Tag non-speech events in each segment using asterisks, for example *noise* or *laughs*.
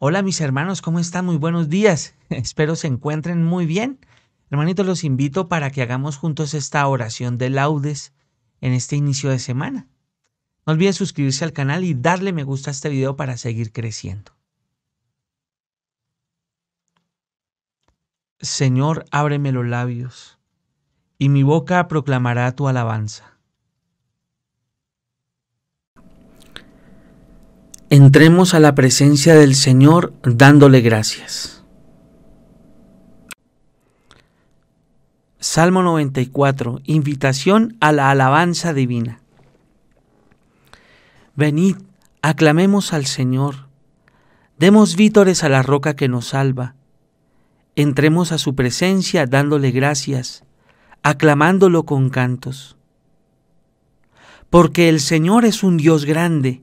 Hola mis hermanos, ¿cómo están? Muy buenos días. *laughs* Espero se encuentren muy bien. Hermanitos, los invito para que hagamos juntos esta oración de laudes en este inicio de semana. No olviden suscribirse al canal y darle me gusta a este video para seguir creciendo. Señor, ábreme los labios, y mi boca proclamará tu alabanza. entremos a la presencia del Señor dándole gracias. Salmo 94. Invitación a la alabanza divina. Venid, aclamemos al Señor. Demos vítores a la roca que nos salva. Entremos a su presencia dándole gracias, aclamándolo con cantos. Porque el Señor es un Dios grande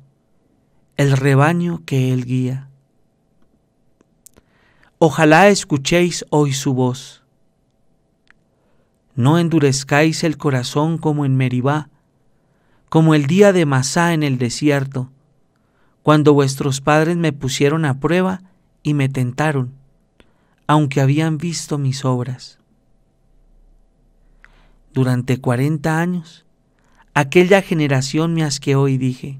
el rebaño que Él guía. Ojalá escuchéis hoy su voz. No endurezcáis el corazón como en Meribá, como el día de Masá en el desierto, cuando vuestros padres me pusieron a prueba y me tentaron, aunque habían visto mis obras. Durante cuarenta años, aquella generación me asqueó y dije,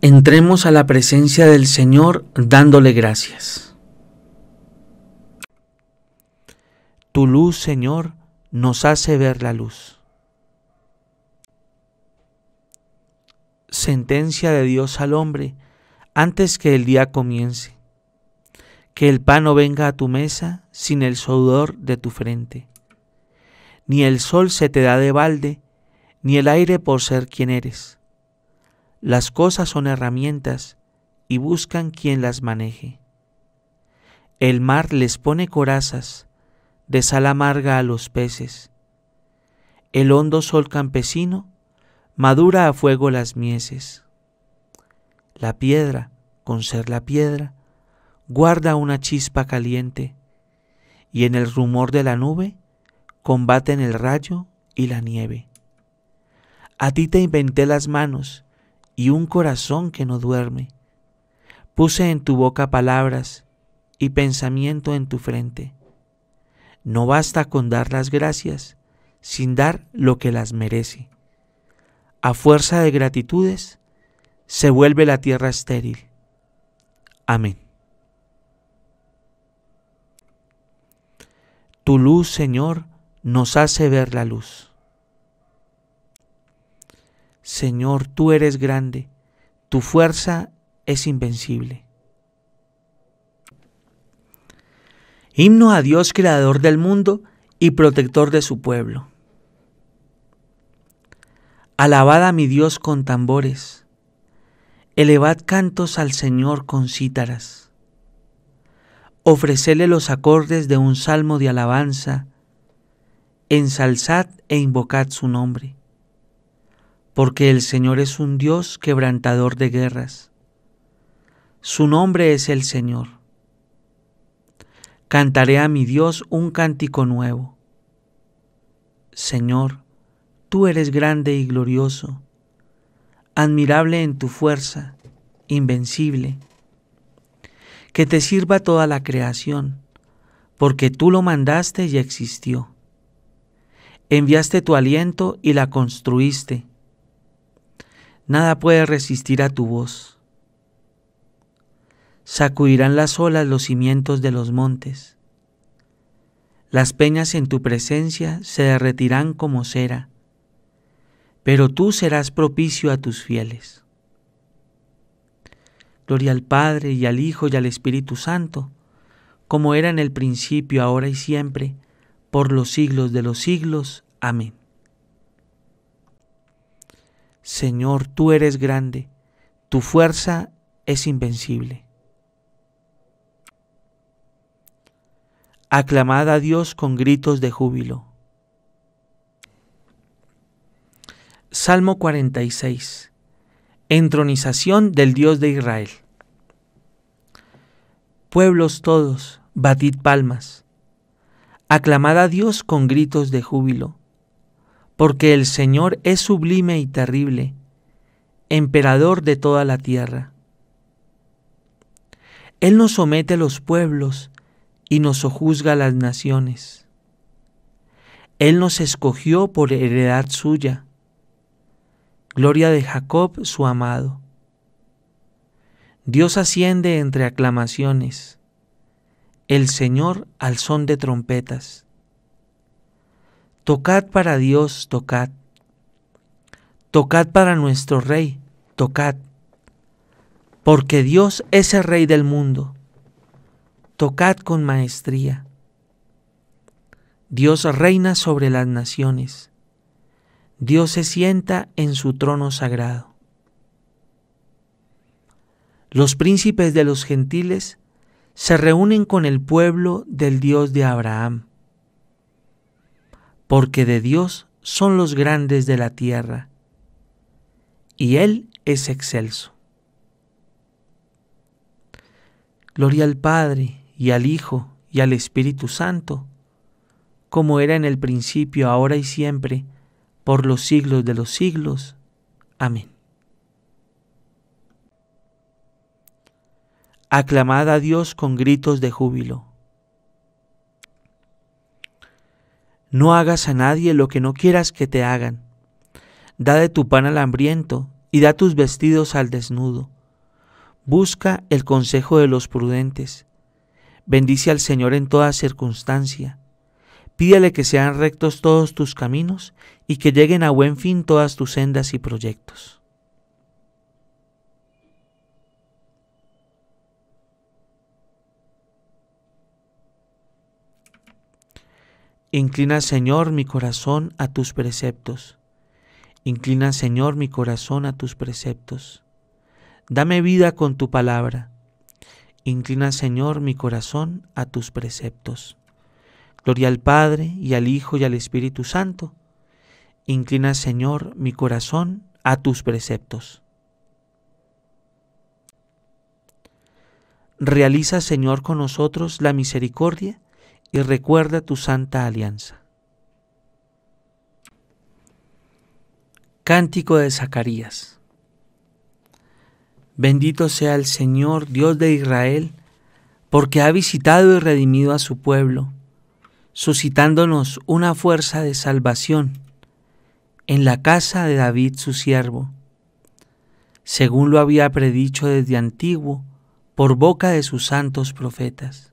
entremos a la presencia del Señor dándole gracias. Tu luz, Señor, nos hace ver la luz. Sentencia de Dios al hombre antes que el día comience. Que el pan no venga a tu mesa sin el sudor de tu frente. Ni el sol se te da de balde, ni el aire por ser quien eres las cosas son herramientas y buscan quien las maneje. El mar les pone corazas de sal amarga a los peces. El hondo sol campesino madura a fuego las mieses. La piedra, con ser la piedra, guarda una chispa caliente, y en el rumor de la nube combaten el rayo y la nieve. A ti te inventé las manos, y un corazón que no duerme. Puse en tu boca palabras y pensamiento en tu frente. No basta con dar las gracias sin dar lo que las merece. A fuerza de gratitudes se vuelve la tierra estéril. Amén. Tu luz, Señor, nos hace ver la luz. Señor, tú eres grande, tu fuerza es invencible. Himno a Dios, creador del mundo y protector de su pueblo. Alabad a mi Dios con tambores, elevad cantos al Señor con cítaras. Ofrecele los acordes de un salmo de alabanza, ensalzad e invocad su nombre porque el Señor es un Dios quebrantador de guerras. Su nombre es el Señor. Cantaré a mi Dios un cántico nuevo. Señor, tú eres grande y glorioso, admirable en tu fuerza, invencible. Que te sirva toda la creación, porque tú lo mandaste y existió. Enviaste tu aliento y la construiste Nada puede resistir a tu voz. Sacudirán las olas los cimientos de los montes. Las peñas en tu presencia se derretirán como cera, pero tú serás propicio a tus fieles. Gloria al Padre y al Hijo y al Espíritu Santo, como era en el principio, ahora y siempre, por los siglos de los siglos. Amén. Señor, tú eres grande, tu fuerza es invencible. Aclamad a Dios con gritos de júbilo. Salmo 46. Entronización del Dios de Israel. Pueblos todos, batid palmas. Aclamad a Dios con gritos de júbilo porque el Señor es sublime y terrible, emperador de toda la tierra. Él nos somete a los pueblos y nos sojuzga a las naciones. Él nos escogió por heredad suya. Gloria de Jacob, su amado. Dios asciende entre aclamaciones, el Señor al son de trompetas. Tocad para Dios, tocad. Tocad para nuestro Rey, tocad. Porque Dios es el Rey del mundo. Tocad con maestría. Dios reina sobre las naciones. Dios se sienta en su trono sagrado. Los príncipes de los gentiles se reúnen con el pueblo del Dios de Abraham porque de Dios son los grandes de la tierra, y Él es excelso. Gloria al Padre, y al Hijo, y al Espíritu Santo, como era en el principio, ahora y siempre, por los siglos de los siglos. Amén. Aclamad a Dios con gritos de júbilo No hagas a nadie lo que no quieras que te hagan. Da de tu pan al hambriento y da tus vestidos al desnudo. Busca el consejo de los prudentes. Bendice al Señor en toda circunstancia. Pídele que sean rectos todos tus caminos y que lleguen a buen fin todas tus sendas y proyectos. Inclina, Señor, mi corazón a tus preceptos. Inclina, Señor, mi corazón a tus preceptos. Dame vida con tu palabra. Inclina, Señor, mi corazón a tus preceptos. Gloria al Padre y al Hijo y al Espíritu Santo. Inclina, Señor, mi corazón a tus preceptos. Realiza, Señor, con nosotros la misericordia y recuerda tu santa alianza. Cántico de Zacarías. Bendito sea el Señor, Dios de Israel, porque ha visitado y redimido a su pueblo, suscitándonos una fuerza de salvación en la casa de David su siervo, según lo había predicho desde antiguo por boca de sus santos profetas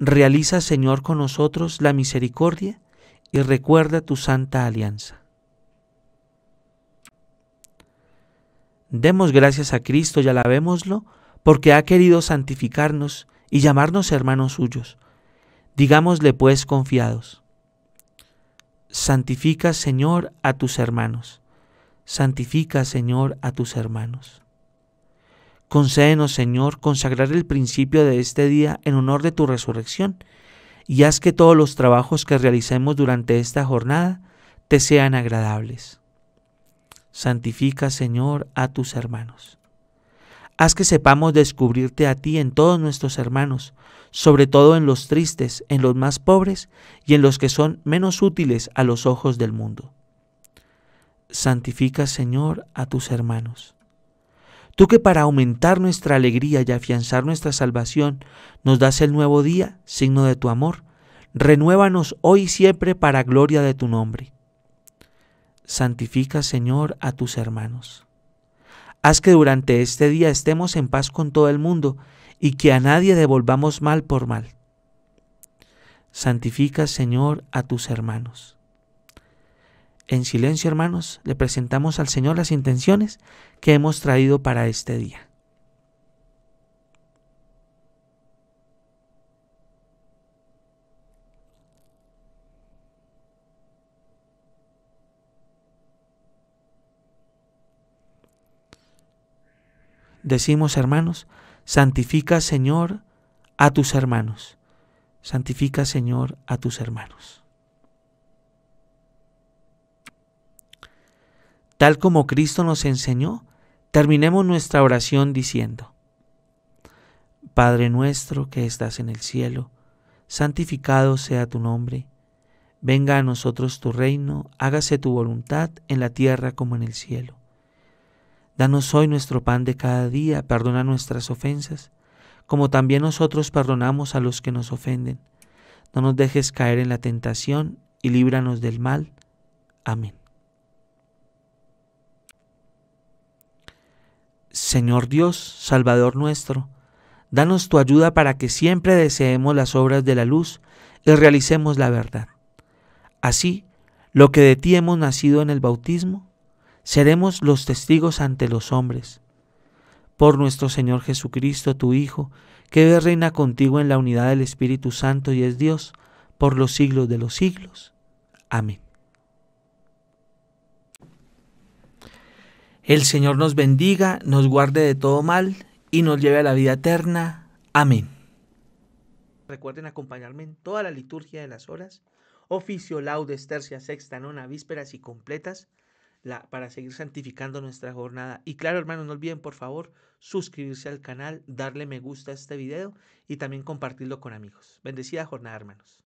Realiza, Señor, con nosotros la misericordia y recuerda tu santa alianza. Demos gracias a Cristo y alabémoslo, porque ha querido santificarnos y llamarnos hermanos suyos. Digámosle pues confiados. Santifica, Señor, a tus hermanos. Santifica, Señor, a tus hermanos. Concédenos, Señor, consagrar el principio de este día en honor de tu resurrección, y haz que todos los trabajos que realicemos durante esta jornada te sean agradables. Santifica, Señor, a tus hermanos. Haz que sepamos descubrirte a ti en todos nuestros hermanos, sobre todo en los tristes, en los más pobres y en los que son menos útiles a los ojos del mundo. Santifica, Señor, a tus hermanos. Tú que para aumentar nuestra alegría y afianzar nuestra salvación nos das el nuevo día, signo de tu amor, renuévanos hoy y siempre para gloria de tu nombre. Santifica, Señor, a tus hermanos. Haz que durante este día estemos en paz con todo el mundo y que a nadie devolvamos mal por mal. Santifica, Señor, a tus hermanos. En silencio, hermanos, le presentamos al Señor las intenciones que hemos traído para este día. Decimos, hermanos, santifica, Señor, a tus hermanos. Santifica, Señor, a tus hermanos. tal como Cristo nos enseñó, terminemos nuestra oración diciendo, Padre nuestro que estás en el cielo, santificado sea tu nombre, venga a nosotros tu reino, hágase tu voluntad en la tierra como en el cielo. Danos hoy nuestro pan de cada día, perdona nuestras ofensas, como también nosotros perdonamos a los que nos ofenden. No nos dejes caer en la tentación y líbranos del mal. Amén. Señor Dios, Salvador nuestro, danos tu ayuda para que siempre deseemos las obras de la luz y realicemos la verdad. Así, lo que de ti hemos nacido en el bautismo, seremos los testigos ante los hombres. Por nuestro Señor Jesucristo, tu Hijo, que reina contigo en la unidad del Espíritu Santo y es Dios, por los siglos de los siglos. Amén. El Señor nos bendiga, nos guarde de todo mal y nos lleve a la vida eterna. Amén. Recuerden acompañarme en toda la liturgia de las horas, oficio, laudes, tercia, sexta, nona, vísperas y completas, la, para seguir santificando nuestra jornada. Y claro, hermanos, no olviden, por favor, suscribirse al canal, darle me gusta a este video y también compartirlo con amigos. Bendecida jornada, hermanos.